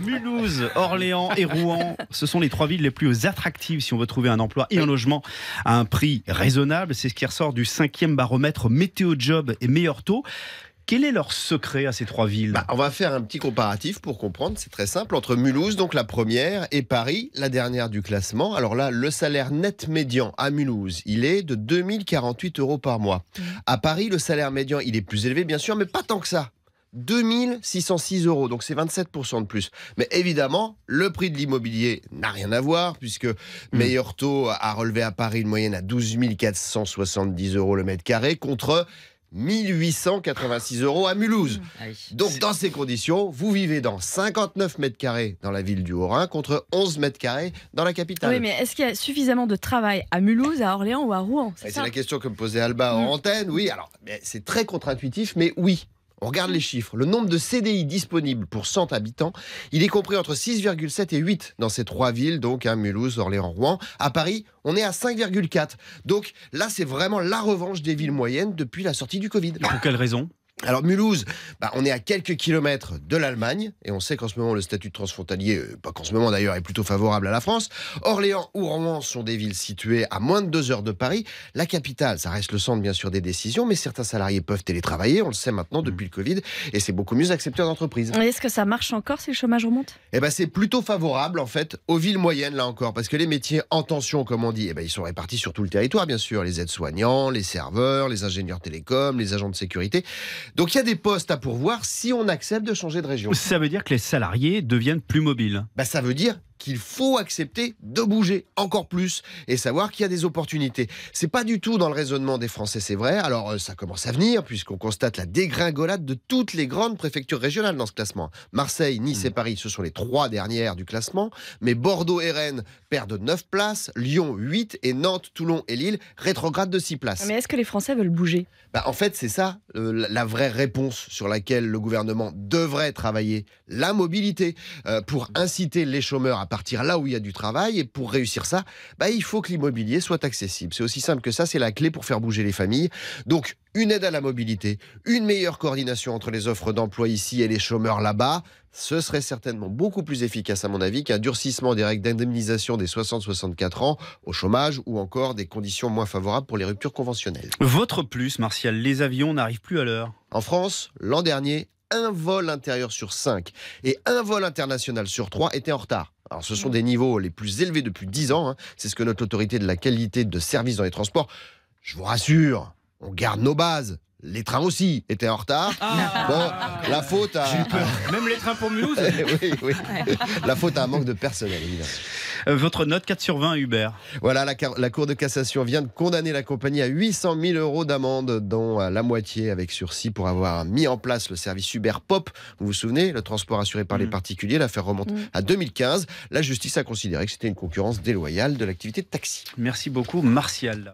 Mulhouse, Orléans et Rouen, ce sont les trois villes les plus attractives si on veut trouver un emploi et un logement à un prix raisonnable. C'est ce qui ressort du cinquième baromètre Météo Job et Meilleur Taux. Quel est leur secret à ces trois villes bah, On va faire un petit comparatif pour comprendre, c'est très simple, entre Mulhouse, donc la première, et Paris, la dernière du classement. Alors là, le salaire net médian à Mulhouse, il est de 2048 euros par mois. Mmh. À Paris, le salaire médian, il est plus élevé, bien sûr, mais pas tant que ça. 2606 euros, donc c'est 27% de plus. Mais évidemment, le prix de l'immobilier n'a rien à voir, puisque hmm. meilleur taux a relevé à Paris une moyenne à 12 470 euros le mètre carré, contre 1886 euros à Mulhouse. Hmm. Ah donc dans ces conditions, vous vivez dans 59 mètres carrés dans la ville du Haut-Rhin contre 11 mètres carrés dans la capitale. Oui, mais est-ce qu'il y a suffisamment de travail à Mulhouse, à Orléans ou à Rouen C'est la question que me posait Alba hmm. en antenne. Oui, alors c'est très contre-intuitif, mais oui, on regarde les chiffres. Le nombre de CDI disponibles pour 100 habitants, il est compris entre 6,7 et 8 dans ces trois villes, donc à hein, Mulhouse, Orléans, Rouen. À Paris, on est à 5,4. Donc là, c'est vraiment la revanche des villes moyennes depuis la sortie du Covid. pour quelle raison alors Mulhouse, bah, on est à quelques kilomètres de l'Allemagne, et on sait qu'en ce moment le statut transfrontalier, euh, pas qu'en ce moment d'ailleurs, est plutôt favorable à la France. Orléans ou Rouen sont des villes situées à moins de deux heures de Paris. La capitale, ça reste le centre bien sûr des décisions, mais certains salariés peuvent télétravailler, on le sait maintenant mmh. depuis le Covid, et c'est beaucoup mieux accepté en entreprise. Est-ce que ça marche encore si le chômage remonte Eh ben, c'est plutôt favorable en fait aux villes moyennes là encore, parce que les métiers en tension comme on dit, eh ben ils sont répartis sur tout le territoire bien sûr, les aides-soignants, les serveurs, les ingénieurs télécoms, les agents de sécurité. Donc il y a des postes à pourvoir si on accepte de changer de région. Ça veut dire que les salariés deviennent plus mobiles. Bah, ça veut dire qu'il faut accepter de bouger encore plus et savoir qu'il y a des opportunités. C'est pas du tout dans le raisonnement des Français, c'est vrai. Alors euh, ça commence à venir puisqu'on constate la dégringolade de toutes les grandes préfectures régionales dans ce classement. Marseille, Nice et mm. Paris, ce sont les trois dernières du classement, mais Bordeaux et Rennes perdent 9 places, Lyon 8 et Nantes, Toulon et Lille rétrogradent de 6 places. Mais est-ce que les Français veulent bouger bah, En fait, c'est ça euh, la vraie réponse sur laquelle le gouvernement devrait travailler, la mobilité, euh, pour inciter les chômeurs à partir là où il y a du travail. Et pour réussir ça, bah, il faut que l'immobilier soit accessible. C'est aussi simple que ça, c'est la clé pour faire bouger les familles. Donc, une aide à la mobilité, une meilleure coordination entre les offres d'emploi ici et les chômeurs là-bas, ce serait certainement beaucoup plus efficace, à mon avis, qu'un durcissement des règles d'indemnisation des 60-64 ans au chômage ou encore des conditions moins favorables pour les ruptures conventionnelles. Votre plus, Martial, les avions n'arrivent plus à l'heure. En France, l'an dernier, un vol intérieur sur cinq et un vol international sur trois étaient en retard. Alors, ce sont des niveaux les plus élevés depuis dix ans. Hein. C'est ce que notre autorité de la qualité de service dans les transports. Je vous rassure, on garde nos bases. Les trains aussi étaient en retard. Ah. bon, la faute à. Même les trains pour Mulhouse. oui, oui. La faute à un manque de personnel, évidemment. Euh, votre note 4 sur 20 Uber. Voilà, la, Cour de cassation vient de condamner la compagnie à 800 000 euros d'amende, dont euh, la moitié avec sursis pour avoir mis en place le service Uber Pop. Vous vous souvenez, le transport assuré par les mm. particuliers, l'affaire remonte mm. à 2015. La justice a considéré que c'était une concurrence déloyale de l'activité de taxi. Merci beaucoup, Martial.